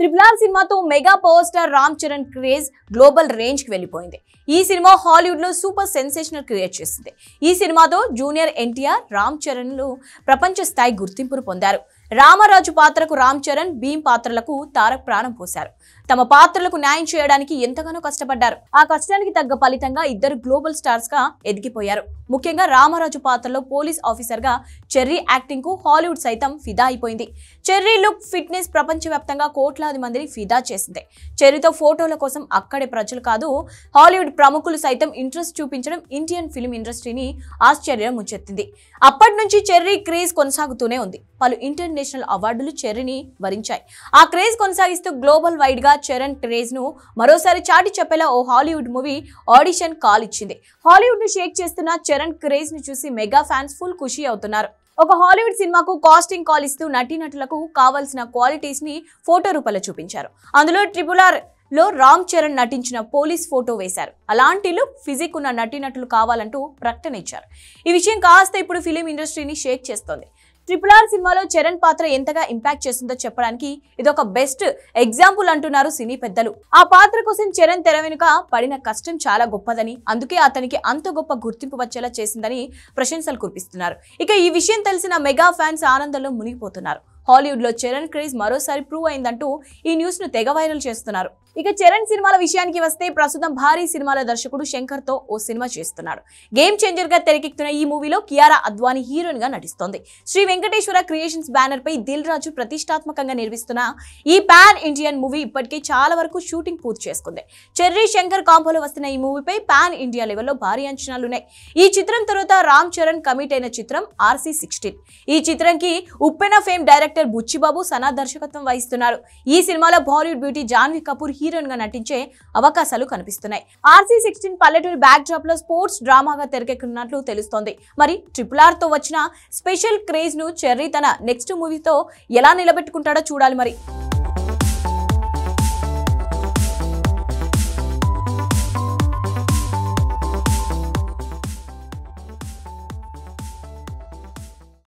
triple R సినిమాతో mega power star Ram Charan craze global range కి వెళ్ళిపోయింది ఈ సినిమా హాలీవుడ్ లో సూపర్ సెన్సేషనల్ క్రియేట్ చేసింది ఈ సినిమాతో జూనియర్ ఎన్టీఆర్ రామ్ చరణ్ లు ప్రపంచ స్థాయి గుర్తింపును పొందారు రామరాజు పాత్రకు రామ్ చరణ్ భీమ్ పాత్రలకు తారక్ ప్రాణం పోశారు తమ పాత్రలకు న్యాయం చేయడానికి ఎంతగానో కష్టపడ్డారు ఆ కష్టానికి తగ్గ ఫలితంగా ఇద్దరు గ్లోబల్ స్టార్స్ గా ఎదిగిపోయారు ముఖ్యంగా రామరాజు పాత్రలో పోలీస్ ఆఫీసర్ గా చెర్రీ యాక్టింగ్ కు హాలీవుడ్ సైతం ఫిదా అయిపోయింది చెర్రీ లుక్ ఫిట్నెస్ ప్రపంచవ్యాప్తంగా కోట్లాది మందిని ఫిదా చేసింది చెర్రీతో ఫోటోల కోసం అక్కడే ప్రజలు కాదు హాలీవుడ్ ప్రముఖులు సైతం ఇంట్రెస్ట్ చూపించడం ఇండియన్ ఫిల్మ్ ఇండస్ట్రీని ఆశ్చర్యం ముచ్చెత్తింది అప్పటి నుంచి చెర్రీ క్రేజ్ కొనసాగుతూనే ఉంది పలు ఇంటర్నేషనల్ అవార్డులు చెర్రీని వరించాయి ఆ క్రేజ్ కొనసాగిస్తూ గ్లోబల్ వైడ్ గా చరణ్ క్రేజ్ ను మరోసారి చాటి చెప్పేలా ఓ హాలీవుడ్ మూవీ ఆడిషన్ కాల్ ఇచ్చింది హాలీవుడ్ ను షేక్ చేస్తున్న చరణ్ క్రేజ్ ను చూసి మెగా ఫ్యాన్స్ ఫుల్ ఖుషి అవుతున్నారు ఒక హాలీవుడ్ సినిమాకు కాస్టింగ్ కాల్ ఇస్తూ నటీనటులకు కావాల్సిన క్వాలిటీస్ ని ఫోటో రూపంలో చూపించారు అందులో ట్రిపుల్ ఆర్ లో రామ్ చరణ్ నటించిన పోలీస్ ఫోటో వేశారు అలాంటి లుక్ ఫిజిక్ ఉన్న నటీనటులు కావాలంటూ ప్రకటన ఇచ్చారు ఈ విషయం కాస్త ఇప్పుడు ఫిలిం ఇండస్ట్రీని షేక్ చేస్తోంది ట్రిపుల్ ఆర్ సినిమాలో చరణ్ పాత్ర ఎంతగా ఇంపాక్ట్ చేసిందో చెప్పడానికి ఇదొక బెస్ట్ ఎగ్జాంపుల్ అంటున్నారు సినీ పెద్దలు ఆ పాత్ర కోసం చరణ్ తెర వెనుక పడిన కష్టం చాలా గొప్పదని అందుకే అతనికి అంత గొప్ప గుర్తింపు వచ్చేలా చేసిందని ప్రశంసలు కురిపిస్తున్నారు ఇక ఈ విషయం తెలిసిన మెగా ఫ్యాన్స్ ఆనందంలో మునిగిపోతున్నారు హాలీవుడ్ లో చరణ్ క్రేజ్ మరోసారి ప్రూవ్ అయిందంటూ ఈ న్యూస్ ను తెగ వైరల్ చేస్తున్నారు ఇక చరణ్ సినిమాల విషయానికి వస్తే ప్రస్తుతం భారీ సినిమాల దర్శకుడు శంకర్ తో ఓ సినిమా చేస్తున్నాడు గేమ్ చేంజర్ గా తెరకెక్కుతున్న ఈ మూవీలో కియారా అద్వానీ హీరోయిన్ గా నటిస్తోంది శ్రీ వెంకటేశ్వర క్రియేషన్స్ బ్యానర్ పై దిల్ రాజు ప్రతిష్టాత్మకంగా నిర్మిస్తున్న ఈ పాన్ ఇండియన్ మూవీ ఇప్పటికే చాలా వరకు షూటింగ్ పూర్తి చేసుకుంది చెర్రీ శంకర్ కాంబోలో వస్తున్న ఈ మూవీపై పాన్ ఇండియా లెవెల్లో భారీ అంచనాలున్నాయి ఈ చిత్రం తర్వాత రామ్ చరణ్ కమిట్ అయిన చిత్రం ఆర్సీ సిక్స్టీన్ ఈ చిత్రంకి Uppena fame director director Buchi Babu Sana దర్శకత్వం వహిస్తున్నారు ఈ సినిమాలో Bollywood beauty Janhvi Kapoor heroine గా నటించే అవకాశాలు కనిపిస్తున్నాయి ఆర్సీ సిక్స్టీన్ పల్లెటూరు బ్యాక్ డ్రాప్ లో స్పోర్ట్స్ డ్రామాగా తెరకెక్కున్నట్లు తెలుస్తోంది మరి ట్రిపుల్ ఆర్ తో వచ్చిన స్పెషల్ క్రేజ్ ను చెర్రీ తన నెక్స్ట్ మూవీతో ఎలా నిలబెట్టుకుంటాడో చూడాలి మరి